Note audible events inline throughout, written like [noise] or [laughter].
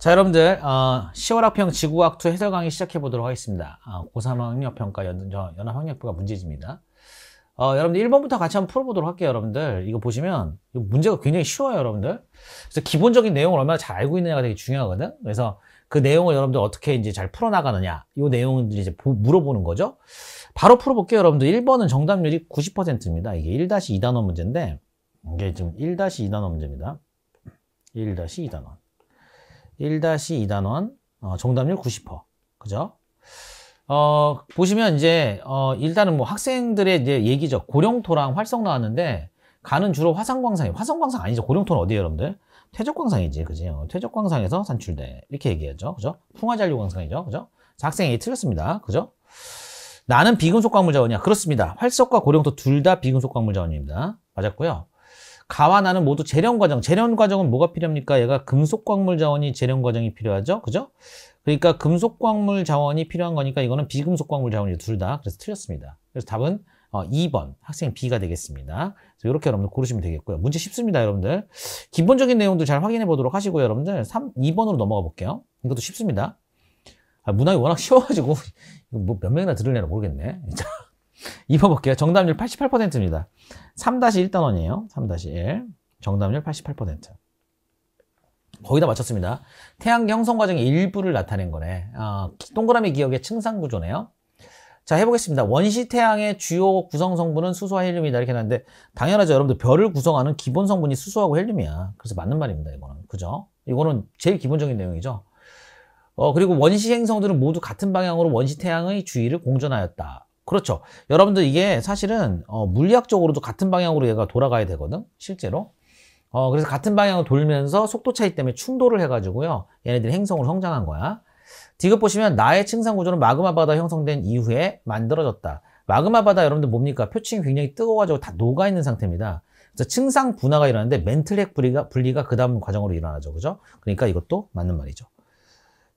자 여러분들 어, 10월 학평 지구학 2 해설 강의 시작해 보도록 하겠습니다. 어, 아, 고3 학력평가 연, 합학력부가 문제집니다. 어, 여러분들 1번부터 같이 한번 풀어보도록 할게요 여러분들. 이거 보시면 이거 문제가 굉장히 쉬워요 여러분들. 그래서 기본적인 내용을 얼마나 잘 알고 있느냐가 되게 중요하거든. 그래서 그 내용을 여러분들 어떻게 이제 잘 풀어나가느냐 이 내용을 이제 보, 물어보는 거죠. 바로 풀어볼게요 여러분들. 1번은 정답률이 90%입니다. 이게 1-2단원 문제인데 이게 지금 1-2단원 문제입니다. 1-2단원. 1-2단원 어, 정답률 90%. 그죠? 어, 보시면 이제 어, 일단은 뭐 학생들의 이제 얘기죠. 고령토랑 활성 나왔는데 가는 주로 화산광상이 에요 화산광상 아니죠. 고령토는 어디예요, 여러분들? 퇴적광상이지, 그지? 어, 퇴적광상에서 산출돼. 이렇게 얘기하죠. 그죠? 풍화잔류광상이죠. 그죠? 학생이 틀렸습니다. 그죠? 나는 비금속 광물 자원이야. 그렇습니다. 활석과 고령토 둘 다 비금속 광물 자원입니다. 맞았고요. 가와 나는 모두 재련 과정. 재련 과정은 뭐가 필요합니까? 얘가 금속 광물 자원이 재련 과정이 필요하죠. 그죠? 그러니까 금속 광물 자원이 필요한 거니까 이거는 비금속 광물 자원이 둘 다. 그래서 틀렸습니다. 그래서 답은 어, 2번 학생 B가 되겠습니다. 그래서 이렇게 여러분들 고르시면 되겠고요. 문제 쉽습니다, 여러분들. 기본적인 내용도 잘 확인해 보도록 하시고요, 여러분들. 3, 2번으로 넘어가 볼게요. 이것도 쉽습니다. 아, 문학이 워낙 쉬워가지고 [laughs] 뭐 몇 명이나 들을려나 모르겠네. 입어볼게요. 정답률 88%입니다. 3-1단원이에요. 3-1. 정답률 88%. 거의 다 맞췄습니다. 태양계 형성 과정의 일부를 나타낸 거네. 어, 동그라미 기억의 층상 구조네요. 자 해보겠습니다. 원시 태양의 주요 구성 성분은 수소와 헬륨이다 이렇게 했는데 당연하죠. 여러분들 별을 구성하는 기본 성분이 수소하고 헬륨이야. 그래서 맞는 말입니다. 이거는 그죠? 이거는 제일 기본적인 내용이죠. 어 그리고 원시 행성들은 모두 같은 방향으로 원시 태양의 주위를 공전하였다. 그렇죠. 여러분들 이게 사실은 어, 물리학적으로도 같은 방향으로 얘가 돌아가야 되거든. 실제로. 어, 그래서 같은 방향으로 돌면서 속도 차이 때문에 충돌을 해가지고요. 얘네들이 행성으로 성장한 거야. 디귿 보시면 나의 층상 구조는 마그마 바다 형성된 이후에 만들어졌다. 마그마 바다 여러분들 뭡니까? 표층이 굉장히 뜨거워가지고 다 녹아있는 상태입니다. 그래서 층상 분화가 일어나는데 멘틀핵 분리가, 분리가 그 다음 과정으로 일어나죠. 그죠? 그러니까 이것도 맞는 말이죠.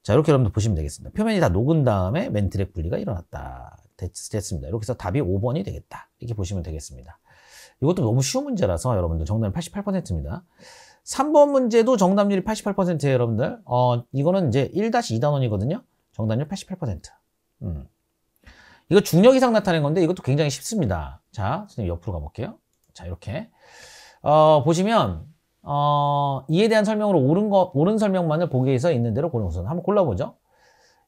자, 이렇게 여러분들 보시면 되겠습니다. 표면이 다 녹은 다음에 멘틀핵 분리가 일어났다. 됐습니다. 이렇게 해서 답이 5번이 되겠다. 이렇게 보시면 되겠습니다. 이것도 너무 쉬운 문제라서 여러분들 정답이 88%입니다. 3번 문제도 정답률이 88%예요, 여러분들. 어, 이거는 이제 1-2단원이거든요. 정답률 88%. 음. 이거 중력 이상 나타낸 건데 이것도 굉장히 쉽습니다. 자, 선생님 옆으로 가볼게요. 자, 이렇게. 어, 보시면, 어, 이에 대한 설명으로 옳은 거, 옳은 설명만을 보기위해서 있는 대로 고른 우선 한번 골라보죠.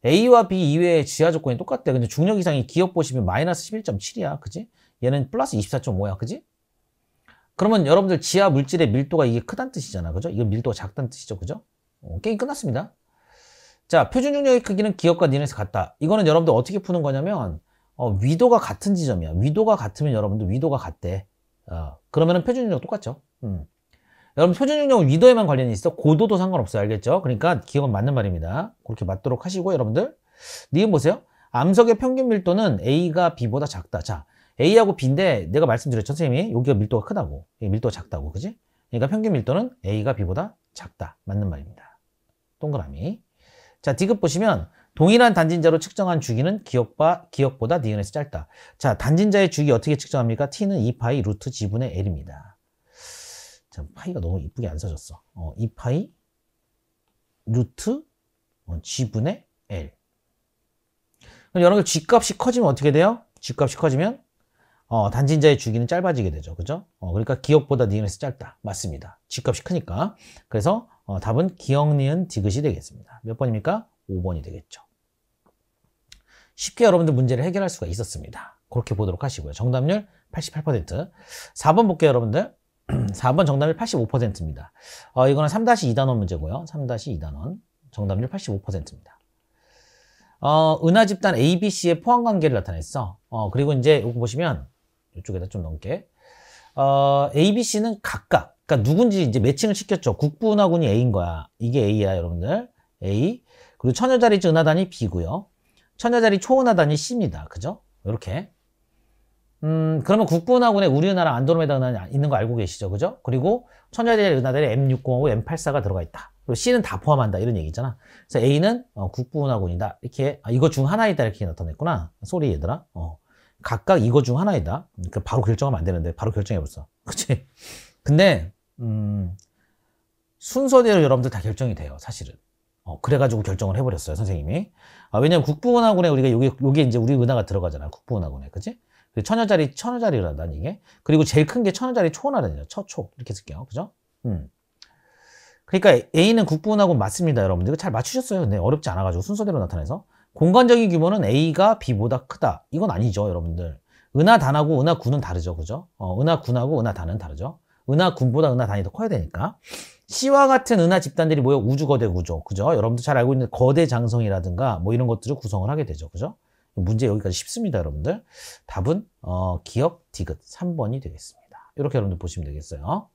A와 B 이외의 지하 조건이 똑같대. 근데 중력 이상이 기업 보시면 마이너스 11.7이야. 그지? 얘는 플러스 24.5야. 그지? 그러면 여러분들 지하 물질의 밀도가 이게 크단 뜻이잖아. 그죠? 이건 밀도가 작다는 뜻이죠. 그죠? 어, 게임 끝났습니다. 자, 표준 중력의 크기는 기업과 니네에서 같다. 이거는 여러분들 어떻게 푸는 거냐면 어, 위도가 같은 지점이야. 위도가 같으면 여러분들 위도가 같대. 어, 그러면은 표준 중력 똑같죠. 음. 여러분 표준중력은 위도에만 관련이 있어 고도도 상관없어요. 알겠죠? 그러니까 기억은 맞는 말입니다. 그렇게 맞도록 하시고 여러분들 니은 보세요. 암석의 평균 밀도는 A가 B보다 작다. 자, A하고 B인데 내가 말씀드렸죠, 선생님이? 여기가 밀도가 크다고. 밀도가 작다고. 그지? 그러니까 평균 밀도는 A가 B보다 작다. 맞는 말입니다. 동그라미. 자, D급 보시면 동일한 단진자로 측정한 주기는 기억과 기억보다 니은에서 짧다. 자, 단진자의 주기 어떻게 측정합니까? T는 2파이 루트 지분의 L입니다. 참 파이가 너무 이쁘게 안 써졌어. 어, 2 파이 루트 어, g분의 l. 그럼 여러분들 g값이 커지면 어떻게 돼요? g값이 커지면 어, 단진자의 주기는 짧아지게 되죠. 그죠? 어, 그러니까 기억보다 니은에서 짧다. 맞습니다. g값이 크니까. 그래서 어, 답은 기억, 니은, 디귿이 되겠습니다. 몇 번입니까? 5번이 되겠죠. 쉽게 여러분들 문제를 해결할 수가 있었습니다. 그렇게 보도록 하시고요. 정답률 88%. 4번 볼게요, 여러분들. 4번 [clears throat] 정답률 85%입니다. 어, 이거는 3-2단원 문제고요. 3-2단원 정답률 85%입니다. 어, 은하 집단 A, B, C의 포함 관계를 나타냈어. 어, 그리고 이제 이거 보시면 이쪽에다 좀 넘게. 어, A, B, C는 각각 그러니까 누군지 이제 매칭을 시켰죠. 국부은하군이 A인 거야. 이게 A야, 여러분들. A. 그리고 천여자리 은하단이 B고요. 천여자리 초은하단이 C입니다. 그죠? 이렇게. 음, 그러면 국군하고의 우리나라 안드로메다 은하는 있는 거 알고 계시죠? 그죠? 그리고 천자대의 은하들에 M605, M84가 들어가 있다. 그리고 C는 다 포함한다. 이런 얘기잖아. 그래서 A는 어, 국부은하군이다. 이렇게, 아, 이거 중 하나이다. 이렇게 나타냈구나. 소리 얘들아. 어. 각각 이거 중 하나이다. 음, 그 바로 결정하면 안 되는데, 바로 결정해버렸어. [laughs] 그치? 근데, 음, 순서대로 여러분들 다 결정이 돼요. 사실은. 어, 그래가지고 결정을 해버렸어요. 선생님이. 아, 왜냐면 국부은하군에 우리가 여기, 여기 이제 우리 은하가 들어가잖아. 국부은하군에. 그치? 그 천여자리, 천여자리라단 로 이게. 그리고 제일 큰 게 천여자리 초원하단이죠. 처초. 이렇게 쓸게요. 그죠? 음. 그러니까 A는 국부하고 맞습니다, 여러분들. 이거 잘 맞추셨어요. 근데 어렵지 않아가지고 순서대로 나타내서. 공간적인 규모는 A가 B보다 크다. 이건 아니죠, 여러분들. 은하단하고 은하군은 다르죠, 그죠? 어, 은하군하고 은하단은 다르죠. 은하군보다 은하단이 더 커야 되니까. C와 같은 은하 집단들이 모여 우주 거대 구조, 그죠? 여러분들 잘 알고 있는 거대 장성이라든가 뭐 이런 것들을 구성을 하게 되죠, 그죠? 문제 여기까지 쉽습니다, 여러분들. 답은 어, 기억 디귿 3번이 되겠습니다. 이렇게 여러분들 보시면 되겠어요.